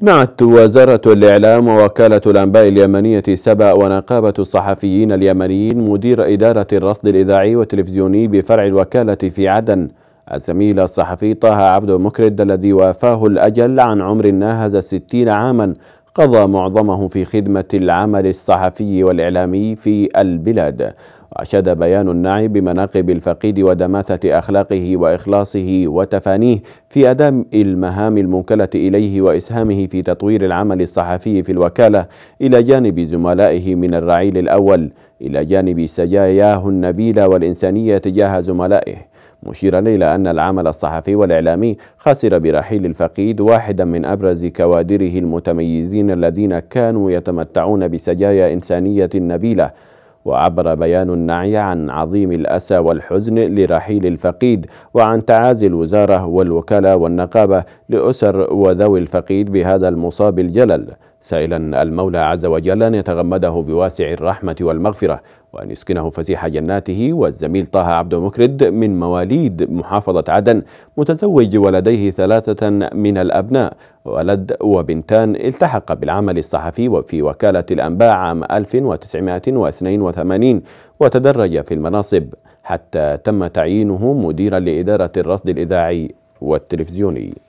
نعت وزارة الإعلام ووكالة الأنباء اليمنية سبأ ونقابة الصحفيين اليمنيين مدير إدارة الرصد الإذاعي والتلفزيوني بفرع الوكالة في عدن الزميل الصحفي طه عبد مكرد الذي وافاه الأجل عن عمر ناهز الستين عاما قضى معظمه في خدمة العمل الصحفي والإعلامي في البلاد وأشاد بيان النعي بمناقب الفقيد ودماثة أخلاقه وإخلاصه وتفانيه في أداء المهام الموكلة إليه وإسهامه في تطوير العمل الصحفي في الوكالة إلى جانب زملائه من الرعيل الأول إلى جانب سجاياه النبيلة والإنسانية تجاه زملائه مشيرا إلى أن العمل الصحفي والإعلامي خسر برحيل الفقيد واحدا من أبرز كوادره المتميزين الذين كانوا يتمتعون بسجايا إنسانية نبيلة وعبر بيان النعي عن عظيم الأسى والحزن لرحيل الفقيد وعن تعازي الوزارة والوكالة والنقابة لأسر وذوي الفقيد بهذا المصاب الجلل سائلا المولى عز وجل أن يتغمده بواسع الرحمة والمغفرة وأن يسكنه فسيح جناته والزميل طه عبد المكرد من مواليد محافظة عدن متزوج ولديه ثلاثة من الأبناء ولد وبنتان التحق بالعمل الصحفي وفي وكالة الأنباء عام 1982 وتدرج في المناصب حتى تم تعيينه مديرا لإدارة الرصد الإذاعي والتلفزيوني